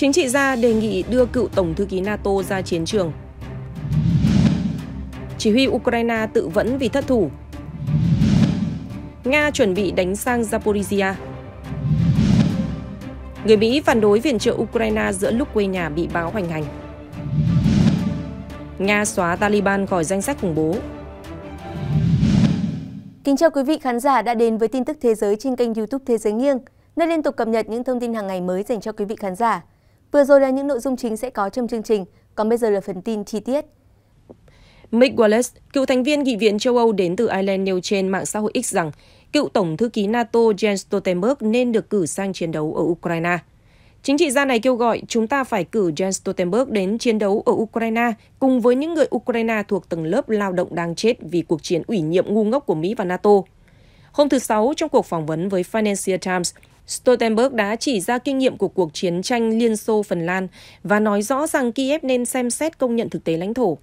Chính trị gia đề nghị đưa cựu Tổng thư ký NATO ra chiến trường. Chỉ huy Ukraine tự vẫn vì thất thủ. Nga chuẩn bị đánh sang Zaporizhia. Người Mỹ phản đối viện trợ Ukraine giữa lúc quê nhà bị báo hoành hành. Nga xóa Taliban khỏi danh sách khủng bố. Kính chào quý vị khán giả đã đến với tin tức thế giới trên kênh YouTube Thế giới nghiêng, nơi liên tục cập nhật những thông tin hàng ngày mới dành cho quý vị khán giả. Vừa rồi là những nội dung chính sẽ có trong chương trình, còn bây giờ là phần tin chi tiết. Mick Wallace, cựu thành viên nghị viện châu Âu đến từ Ireland nêu trên mạng xã hội X rằng cựu Tổng thư ký NATO Jens Stoltenberg nên được cử sang chiến đấu ở Ukraine. Chính trị gia này kêu gọi chúng ta phải cử Jens Stoltenberg đến chiến đấu ở Ukraine cùng với những người Ukraine thuộc tầng lớp lao động đang chết vì cuộc chiến ủy nhiệm ngu ngốc của Mỹ và NATO. Hôm thứ Sáu, trong cuộc phỏng vấn với Financial Times, Stoltenberg đã chỉ ra kinh nghiệm của cuộc chiến tranh Liên Xô-Phần Lan và nói rõ rằng Kiev nên xem xét công nhận thực tế lãnh thổ.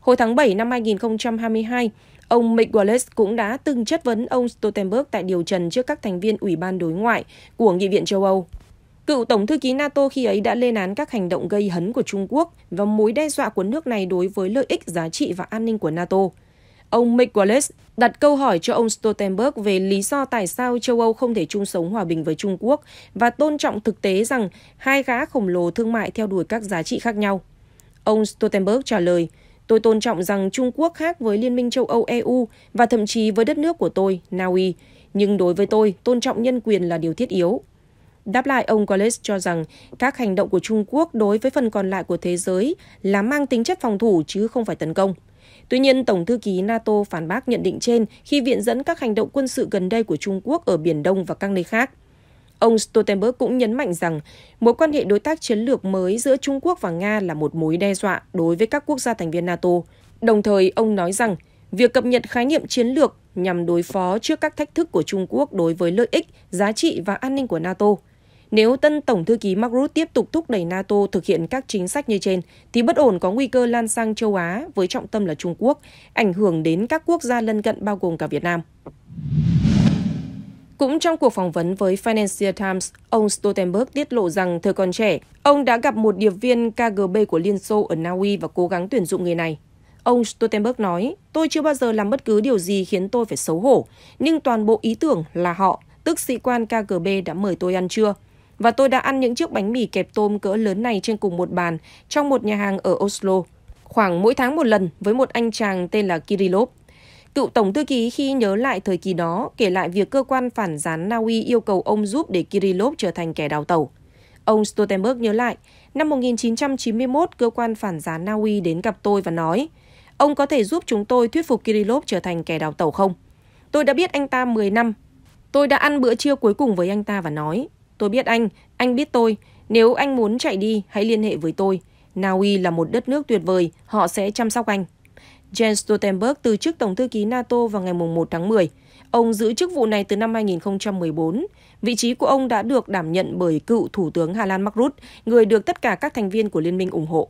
Hồi tháng 7 năm 2022, ông Mick Wallace cũng đã từng chất vấn ông Stoltenberg tại điều trần trước các thành viên Ủy ban đối ngoại của Nghị viện châu Âu. Cựu Tổng thư ký NATO khi ấy đã lên án các hành động gây hấn của Trung Quốc và mối đe dọa của nước này đối với lợi ích giá trị và an ninh của NATO. Ông Mick Wallace đặt câu hỏi cho ông Stoltenberg về lý do tại sao châu Âu không thể chung sống hòa bình với Trung Quốc và tôn trọng thực tế rằng hai gã khổng lồ thương mại theo đuổi các giá trị khác nhau. Ông Stoltenberg trả lời, Tôi tôn trọng rằng Trung Quốc khác với Liên minh châu Âu EU và thậm chí với đất nước của tôi, Na Uy. Nhưng đối với tôi, tôn trọng nhân quyền là điều thiết yếu. Đáp lại, ông Wallace cho rằng các hành động của Trung Quốc đối với phần còn lại của thế giới là mang tính chất phòng thủ chứ không phải tấn công. Tuy nhiên, Tổng thư ký NATO phản bác nhận định trên khi viện dẫn các hành động quân sự gần đây của Trung Quốc ở Biển Đông và các nơi khác. Ông Stoltenberg cũng nhấn mạnh rằng mối quan hệ đối tác chiến lược mới giữa Trung Quốc và Nga là một mối đe dọa đối với các quốc gia thành viên NATO. Đồng thời, ông nói rằng việc cập nhật khái niệm chiến lược nhằm đối phó trước các thách thức của Trung Quốc đối với lợi ích, giá trị và an ninh của NATO – nếu tân Tổng thư ký Mark Rutte tiếp tục thúc đẩy NATO thực hiện các chính sách như trên, thì bất ổn có nguy cơ lan sang châu Á với trọng tâm là Trung Quốc, ảnh hưởng đến các quốc gia lân cận bao gồm cả Việt Nam. Cũng trong cuộc phỏng vấn với Financial Times, ông Stoltenberg tiết lộ rằng thời còn trẻ, ông đã gặp một điệp viên KGB của Liên Xô ở Na Uy và cố gắng tuyển dụng người này. Ông Stoltenberg nói, tôi chưa bao giờ làm bất cứ điều gì khiến tôi phải xấu hổ, nhưng toàn bộ ý tưởng là họ, tức sĩ quan KGB đã mời tôi ăn trưa và tôi đã ăn những chiếc bánh mì kẹp tôm cỡ lớn này trên cùng một bàn trong một nhà hàng ở Oslo, khoảng mỗi tháng một lần với một anh chàng tên là Kirillov. Cựu tổng thư ký khi nhớ lại thời kỳ đó kể lại việc cơ quan phản gián Na Uy yêu cầu ông giúp để Kirillov trở thành kẻ đào tẩu. Ông Stoltenberg nhớ lại, năm 1991 cơ quan phản gián Na Uy đến gặp tôi và nói, ông có thể giúp chúng tôi thuyết phục Kirillov trở thành kẻ đào tẩu không? Tôi đã biết anh ta 10 năm. Tôi đã ăn bữa trưa cuối cùng với anh ta và nói, Tôi biết anh, anh biết tôi. Nếu anh muốn chạy đi, hãy liên hệ với tôi. Na Uy là một đất nước tuyệt vời, họ sẽ chăm sóc anh. Jens Stoltenberg từ chức Tổng thư ký NATO vào ngày 1 tháng 10. Ông giữ chức vụ này từ năm 2014. Vị trí của ông đã được đảm nhận bởi cựu Thủ tướng Hà Lan Mark Rutte, người được tất cả các thành viên của Liên minh ủng hộ.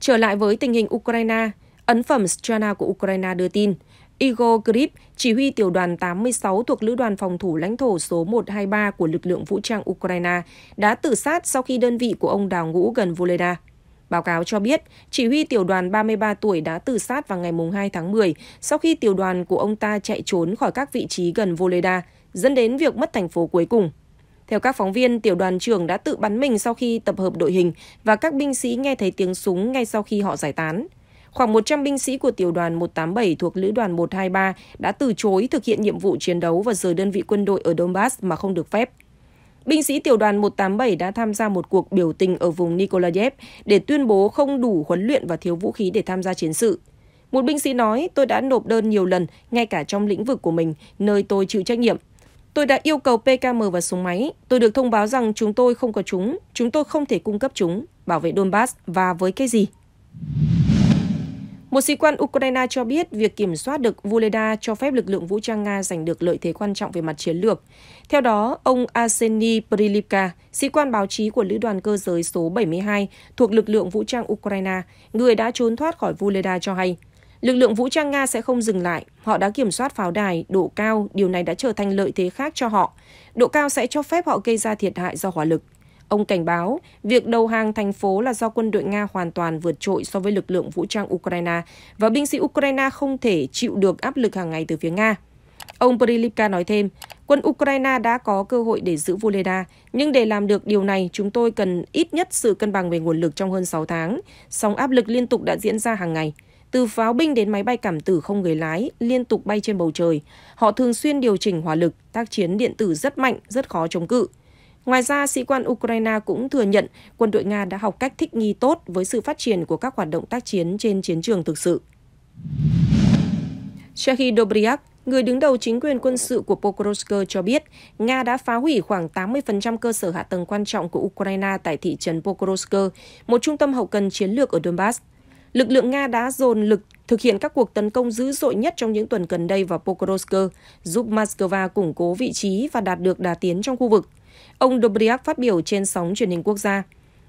Trở lại với tình hình Ukraine, ấn phẩm Strana của Ukraine đưa tin, Igor Grip, chỉ huy tiểu đoàn 86 thuộc Lữ đoàn Phòng thủ lãnh thổ số 123 của lực lượng vũ trang Ukraine, đã tự sát sau khi đơn vị của ông đào ngũ gần Volena. Báo cáo cho biết, chỉ huy tiểu đoàn 33 tuổi đã tự sát vào ngày 2 tháng 10 sau khi tiểu đoàn của ông ta chạy trốn khỏi các vị trí gần Voleda, dẫn đến việc mất thành phố cuối cùng. Theo các phóng viên, tiểu đoàn trưởng đã tự bắn mình sau khi tập hợp đội hình và các binh sĩ nghe thấy tiếng súng ngay sau khi họ giải tán. Khoảng 100 binh sĩ của tiểu đoàn 187 thuộc lữ đoàn 123 đã từ chối thực hiện nhiệm vụ chiến đấu và rời đơn vị quân đội ở Donbass mà không được phép. Binh sĩ tiểu đoàn 187 đã tham gia một cuộc biểu tình ở vùng Nikolaev để tuyên bố không đủ huấn luyện và thiếu vũ khí để tham gia chiến sự. Một binh sĩ nói, tôi đã nộp đơn nhiều lần, ngay cả trong lĩnh vực của mình, nơi tôi chịu trách nhiệm. Tôi đã yêu cầu PKM và súng máy. Tôi được thông báo rằng chúng tôi không có chúng, chúng tôi không thể cung cấp chúng, bảo vệ Donbass và với cái gì? Một sĩ quan Ukraine cho biết việc kiểm soát được Vuleda cho phép lực lượng vũ trang Nga giành được lợi thế quan trọng về mặt chiến lược. Theo đó, ông Arseny Prilipka, sĩ quan báo chí của Lữ đoàn cơ giới số 72 thuộc lực lượng vũ trang Ukraine, người đã trốn thoát khỏi Vuleda cho hay, lực lượng vũ trang Nga sẽ không dừng lại. Họ đã kiểm soát pháo đài, độ cao, điều này đã trở thành lợi thế khác cho họ. Độ cao sẽ cho phép họ gây ra thiệt hại do hỏa lực. Ông cảnh báo, việc đầu hàng thành phố là do quân đội Nga hoàn toàn vượt trội so với lực lượng vũ trang Ukraine và binh sĩ Ukraine không thể chịu được áp lực hàng ngày từ phía Nga. Ông Prilipka nói thêm, quân Ukraine đã có cơ hội để giữ Voleda, nhưng để làm được điều này, chúng tôi cần ít nhất sự cân bằng về nguồn lực trong hơn 6 tháng, song áp lực liên tục đã diễn ra hàng ngày. Từ pháo binh đến máy bay cảm tử không người lái, liên tục bay trên bầu trời. Họ thường xuyên điều chỉnh hỏa lực, tác chiến điện tử rất mạnh, rất khó chống cự. Ngoài ra, sĩ quan Ukraine cũng thừa nhận quân đội Nga đã học cách thích nghi tốt với sự phát triển của các hoạt động tác chiến trên chiến trường thực sự. Shehi Dobryak, người đứng đầu chính quyền quân sự của Pokrovsk cho biết, Nga đã phá hủy khoảng 80% cơ sở hạ tầng quan trọng của Ukraine tại thị trấn Pokrovsk, một trung tâm hậu cần chiến lược ở Donbass. Lực lượng Nga đã dồn lực thực hiện các cuộc tấn công dữ dội nhất trong những tuần gần đây vào Pokrovsk, giúp Moscow củng cố vị trí và đạt được đà tiến trong khu vực. Ông Dobriak phát biểu trên sóng truyền hình quốc gia.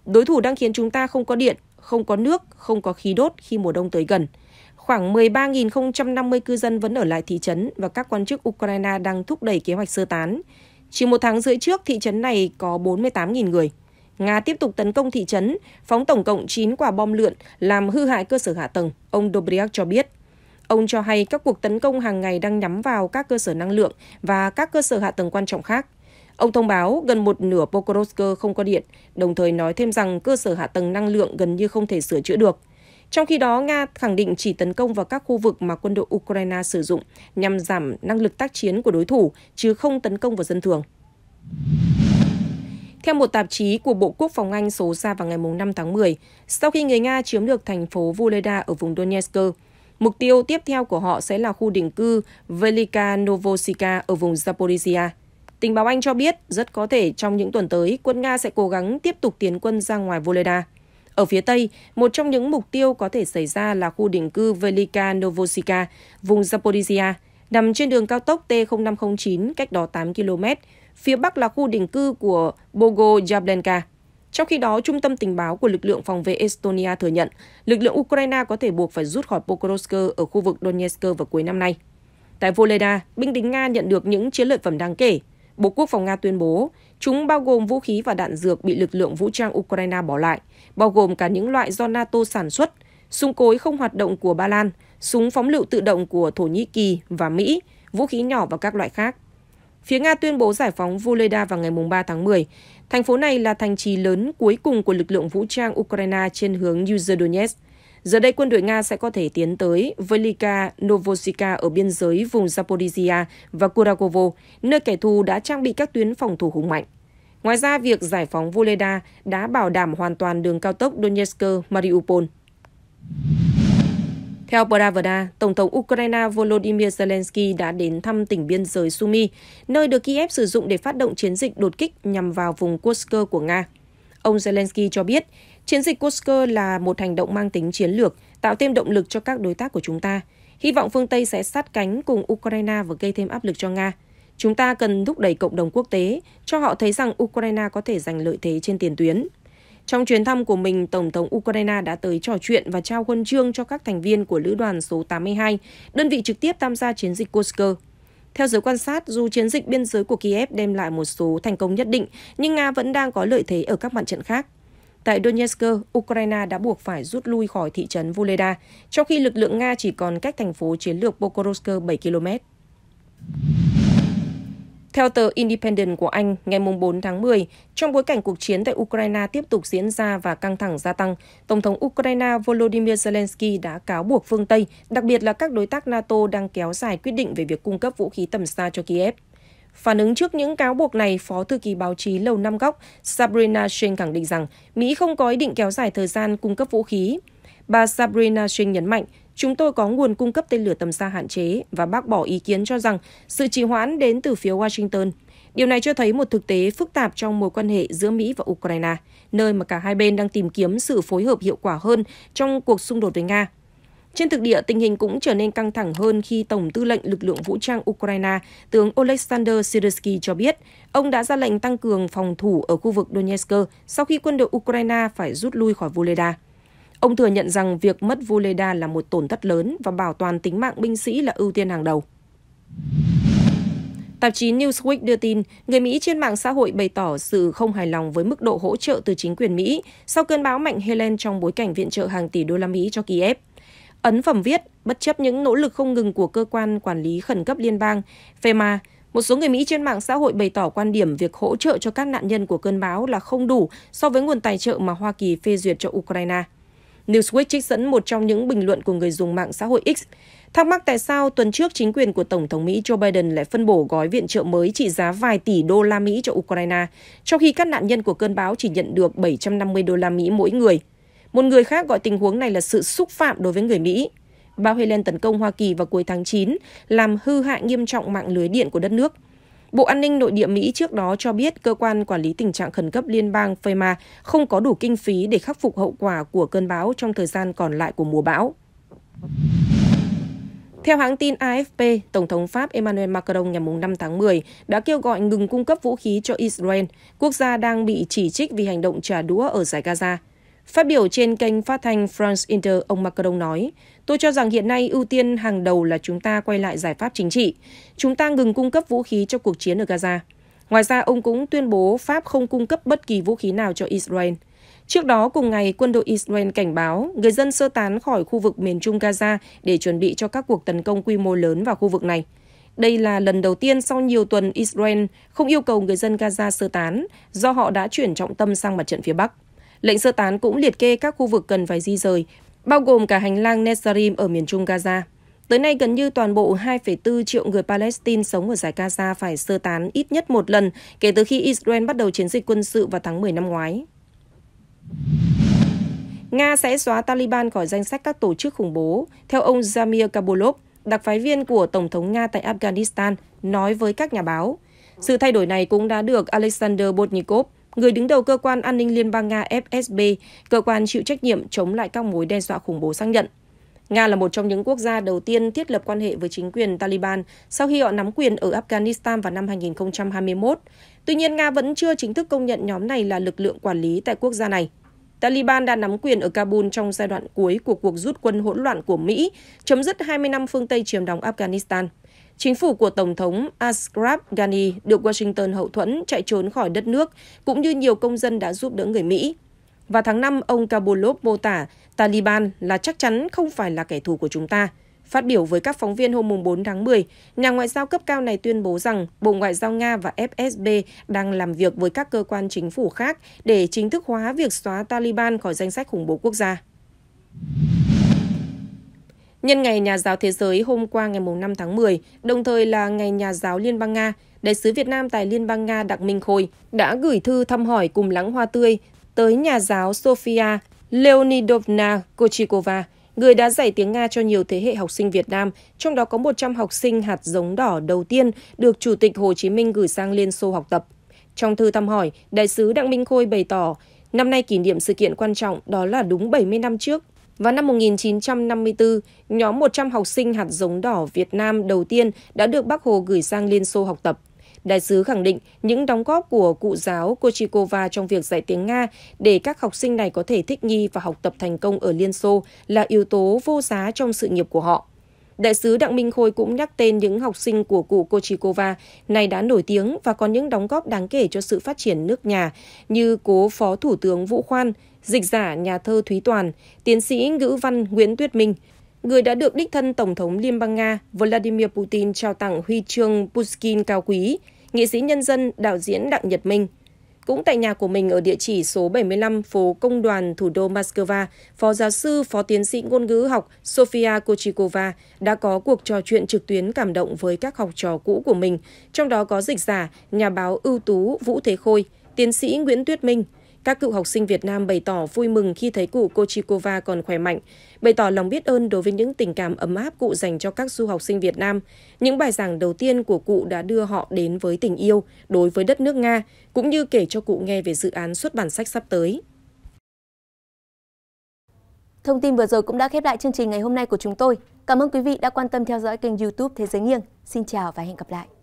Đối thủ đang khiến chúng ta không có điện, không có nước, không có khí đốt khi mùa đông tới gần. Khoảng 13.050 cư dân vẫn ở lại thị trấn và các quan chức Ukraine đang thúc đẩy kế hoạch sơ tán. Chỉ một tháng rưỡi trước, thị trấn này có 48.000 người. Nga tiếp tục tấn công thị trấn, phóng tổng cộng 9 quả bom lượn làm hư hại cơ sở hạ tầng, ông Dobriak cho biết. Ông cho hay các cuộc tấn công hàng ngày đang nhắm vào các cơ sở năng lượng và các cơ sở hạ tầng quan trọng khác. Ông thông báo gần một nửa Pokrovsk không có điện, đồng thời nói thêm rằng cơ sở hạ tầng năng lượng gần như không thể sửa chữa được. Trong khi đó, Nga khẳng định chỉ tấn công vào các khu vực mà quân đội Ukraine sử dụng nhằm giảm năng lực tác chiến của đối thủ, chứ không tấn công vào dân thường. Theo một tạp chí của Bộ Quốc phòng Anh số ra vào ngày 5 tháng 10, sau khi người Nga chiếm được thành phố Vuleda ở vùng Donetsk, mục tiêu tiếp theo của họ sẽ là khu định cư Velika Novosika ở vùng Zaporizhia. Tình báo Anh cho biết rất có thể trong những tuần tới, quân Nga sẽ cố gắng tiếp tục tiến quân ra ngoài Volodya. Ở phía Tây, một trong những mục tiêu có thể xảy ra là khu định cư Velika Novosika, vùng Zaporizhia, nằm trên đường cao tốc T0509 cách đó 8 km. Phía Bắc là khu định cư của Bogo Jablenka. Trong khi đó, Trung tâm Tình báo của lực lượng phòng vệ Estonia thừa nhận lực lượng Ukraine có thể buộc phải rút khỏi Pokrovsk ở khu vực Donetsk vào cuối năm nay. Tại Voleda, binh lính Nga nhận được những chiến lợi phẩm đáng kể, Bộ Quốc phòng Nga tuyên bố, chúng bao gồm vũ khí và đạn dược bị lực lượng vũ trang Ukraine bỏ lại, bao gồm cả những loại do NATO sản xuất, súng cối không hoạt động của Ba Lan, súng phóng lựu tự động của Thổ Nhĩ Kỳ và Mỹ, vũ khí nhỏ và các loại khác. Phía Nga tuyên bố giải phóng Voleda vào ngày 3 tháng 10. Thành phố này là thành trì lớn cuối cùng của lực lượng vũ trang Ukraine trên hướng Yuzhdonetsk. Giờ đây quân đội Nga sẽ có thể tiến tới Velika Novosika ở biên giới vùng Zaporizhia và Kurakovo, nơi kẻ thù đã trang bị các tuyến phòng thủ hùng mạnh. Ngoài ra, việc giải phóng Voleda đã bảo đảm hoàn toàn đường cao tốc Donetsk-Mariupol. Theo Pravda, Tổng thống Ukraine Volodymyr Zelensky đã đến thăm tỉnh biên giới Sumy, nơi được Kiev sử dụng để phát động chiến dịch đột kích nhằm vào vùng Kursk của Nga. Ông Zelensky cho biết, chiến dịch Kursk là một hành động mang tính chiến lược, tạo thêm động lực cho các đối tác của chúng ta. Hy vọng phương Tây sẽ sát cánh cùng Ukraine và gây thêm áp lực cho Nga. Chúng ta cần thúc đẩy cộng đồng quốc tế, cho họ thấy rằng Ukraine có thể giành lợi thế trên tiền tuyến. Trong chuyến thăm của mình, Tổng thống Ukraine đã tới trò chuyện và trao huân chương cho các thành viên của Lữ đoàn số 82, đơn vị trực tiếp tham gia chiến dịch Kursk. Theo giới quan sát, dù chiến dịch biên giới của Kiev đem lại một số thành công nhất định, nhưng Nga vẫn đang có lợi thế ở các mặt trận khác. Tại Donetsk, Ukraine đã buộc phải rút lui khỏi thị trấn Voleda, trong khi lực lượng Nga chỉ còn cách thành phố chiến lược Pokrovsk 7 km. Theo tờ Independent của Anh, ngày 4 tháng 10, trong bối cảnh cuộc chiến tại Ukraine tiếp tục diễn ra và căng thẳng gia tăng, Tổng thống Ukraine Volodymyr Zelensky đã cáo buộc phương Tây, đặc biệt là các đối tác NATO đang kéo dài quyết định về việc cung cấp vũ khí tầm xa cho Kiev. Phản ứng trước những cáo buộc này, Phó Thư ký báo chí Lầu Năm Góc Sabrina Shen khẳng định rằng Mỹ không có ý định kéo dài thời gian cung cấp vũ khí. Bà Sabrina Singh nhấn mạnh, Chúng tôi có nguồn cung cấp tên lửa tầm xa hạn chế và bác bỏ ý kiến cho rằng sự trì hoãn đến từ phía Washington. Điều này cho thấy một thực tế phức tạp trong mối quan hệ giữa Mỹ và Ukraine, nơi mà cả hai bên đang tìm kiếm sự phối hợp hiệu quả hơn trong cuộc xung đột với Nga. Trên thực địa, tình hình cũng trở nên căng thẳng hơn khi Tổng tư lệnh lực lượng vũ trang Ukraine, tướng Oleksandr Syrsky cho biết, ông đã ra lệnh tăng cường phòng thủ ở khu vực Donetsk sau khi quân đội Ukraine phải rút lui khỏi Voleda. Ông thừa nhận rằng việc mất Vuleda là một tổn thất lớn và bảo toàn tính mạng binh sĩ là ưu tiên hàng đầu. Tạp chí Newsweek đưa tin, người Mỹ trên mạng xã hội bày tỏ sự không hài lòng với mức độ hỗ trợ từ chính quyền Mỹ sau cơn bão mạnh Helen trong bối cảnh viện trợ hàng tỷ đô la Mỹ cho Kiev. Ấn phẩm viết, bất chấp những nỗ lực không ngừng của cơ quan quản lý khẩn cấp liên bang, FEMA, một số người Mỹ trên mạng xã hội bày tỏ quan điểm việc hỗ trợ cho các nạn nhân của cơn bão là không đủ so với nguồn tài trợ mà Hoa Kỳ phê duyệt cho Ukraine. Newsweek trích dẫn một trong những bình luận của người dùng mạng xã hội X, thắc mắc tại sao tuần trước chính quyền của Tổng thống Mỹ Joe Biden lại phân bổ gói viện trợ mới trị giá vài tỷ đô la Mỹ cho Ukraine, trong khi các nạn nhân của cơn bão chỉ nhận được 750 đô la Mỹ mỗi người. Một người khác gọi tình huống này là sự xúc phạm đối với người Mỹ. Bão Helen tấn công Hoa Kỳ vào cuối tháng 9, làm hư hại nghiêm trọng mạng lưới điện của đất nước – Bộ An ninh Nội địa Mỹ trước đó cho biết cơ quan quản lý tình trạng khẩn cấp liên bang FEMA không có đủ kinh phí để khắc phục hậu quả của cơn bão trong thời gian còn lại của mùa bão. Theo hãng tin AFP, Tổng thống Pháp Emmanuel Macron ngày 5 tháng 10 đã kêu gọi ngừng cung cấp vũ khí cho Israel, quốc gia đang bị chỉ trích vì hành động trả đũa ở giải Gaza. Phát biểu trên kênh phát thanh France Inter, ông Macron nói, tôi cho rằng hiện nay ưu tiên hàng đầu là chúng ta quay lại giải pháp chính trị. Chúng ta ngừng cung cấp vũ khí cho cuộc chiến ở Gaza. Ngoài ra, ông cũng tuyên bố Pháp không cung cấp bất kỳ vũ khí nào cho Israel. Trước đó, cùng ngày, quân đội Israel cảnh báo người dân sơ tán khỏi khu vực miền trung Gaza để chuẩn bị cho các cuộc tấn công quy mô lớn vào khu vực này. Đây là lần đầu tiên sau nhiều tuần Israel không yêu cầu người dân Gaza sơ tán do họ đã chuyển trọng tâm sang mặt trận phía Bắc. Lệnh sơ tán cũng liệt kê các khu vực cần phải di rời, bao gồm cả hành lang Nesarim ở miền trung Gaza. Tới nay, gần như toàn bộ 2,4 triệu người Palestine sống ở giải Gaza phải sơ tán ít nhất một lần kể từ khi Israel bắt đầu chiến dịch quân sự vào tháng 10 năm ngoái. Nga sẽ xóa Taliban khỏi danh sách các tổ chức khủng bố, theo ông Zamir Kabulov, đặc phái viên của Tổng thống Nga tại Afghanistan, nói với các nhà báo. Sự thay đổi này cũng đã được Alexander Botnikov, người đứng đầu cơ quan an ninh liên bang Nga FSB, cơ quan chịu trách nhiệm chống lại các mối đe dọa khủng bố xác nhận. Nga là một trong những quốc gia đầu tiên thiết lập quan hệ với chính quyền Taliban sau khi họ nắm quyền ở Afghanistan vào năm 2021. Tuy nhiên, Nga vẫn chưa chính thức công nhận nhóm này là lực lượng quản lý tại quốc gia này. Taliban đã nắm quyền ở Kabul trong giai đoạn cuối của cuộc rút quân hỗn loạn của Mỹ, chấm dứt 20 năm phương Tây chiếm đóng Afghanistan. Chính phủ của Tổng thống Ashraf Ghani được Washington hậu thuẫn chạy trốn khỏi đất nước, cũng như nhiều công dân đã giúp đỡ người Mỹ. Vào tháng 5, ông Kabulov mô tả Taliban là chắc chắn không phải là kẻ thù của chúng ta. Phát biểu với các phóng viên hôm 4 tháng 10, nhà ngoại giao cấp cao này tuyên bố rằng Bộ Ngoại giao Nga và FSB đang làm việc với các cơ quan chính phủ khác để chính thức hóa việc xóa Taliban khỏi danh sách khủng bố quốc gia. Nhân ngày Nhà giáo thế giới hôm qua ngày 5 tháng 10, đồng thời là ngày Nhà giáo Liên bang Nga, Đại sứ Việt Nam tại Liên bang Nga Đặng Minh Khôi đã gửi thư thăm hỏi cùng lắng hoa tươi tới nhà giáo Sofia Leonidovna Kochikova, người đã dạy tiếng Nga cho nhiều thế hệ học sinh Việt Nam, trong đó có 100 học sinh hạt giống đỏ đầu tiên được Chủ tịch Hồ Chí Minh gửi sang Liên Xô học tập. Trong thư thăm hỏi, Đại sứ Đặng Minh Khôi bày tỏ, năm nay kỷ niệm sự kiện quan trọng đó là đúng 70 năm trước, vào năm 1954, nhóm 100 học sinh hạt giống đỏ Việt Nam đầu tiên đã được Bác Hồ gửi sang Liên Xô học tập. Đại sứ khẳng định những đóng góp của cụ giáo Kochikova trong việc dạy tiếng Nga để các học sinh này có thể thích nghi và học tập thành công ở Liên Xô là yếu tố vô giá trong sự nghiệp của họ. Đại sứ Đặng Minh Khôi cũng nhắc tên những học sinh của cụ Kochikova này đã nổi tiếng và có những đóng góp đáng kể cho sự phát triển nước nhà như cố Phó Thủ tướng Vũ Khoan, dịch giả nhà thơ Thúy Toàn, tiến sĩ ngữ văn Nguyễn Tuyết Minh, người đã được đích thân Tổng thống Liên bang Nga Vladimir Putin trao tặng huy chương Pushkin cao quý, nghệ sĩ nhân dân, đạo diễn Đặng Nhật Minh. Cũng tại nhà của mình ở địa chỉ số 75 phố Công đoàn thủ đô Moscow, Phó giáo sư, Phó tiến sĩ ngôn ngữ học Sofia Kochikova đã có cuộc trò chuyện trực tuyến cảm động với các học trò cũ của mình, trong đó có dịch giả, nhà báo ưu tú Vũ Thế Khôi, tiến sĩ Nguyễn Tuyết Minh, các cựu học sinh Việt Nam bày tỏ vui mừng khi thấy cụ Kochikova còn khỏe mạnh, bày tỏ lòng biết ơn đối với những tình cảm ấm áp cụ dành cho các du học sinh Việt Nam. Những bài giảng đầu tiên của cụ đã đưa họ đến với tình yêu đối với đất nước Nga, cũng như kể cho cụ nghe về dự án xuất bản sách sắp tới. Thông tin vừa rồi cũng đã khép lại chương trình ngày hôm nay của chúng tôi. Cảm ơn quý vị đã quan tâm theo dõi kênh YouTube Thế giới nghiêng. Xin chào và hẹn gặp lại.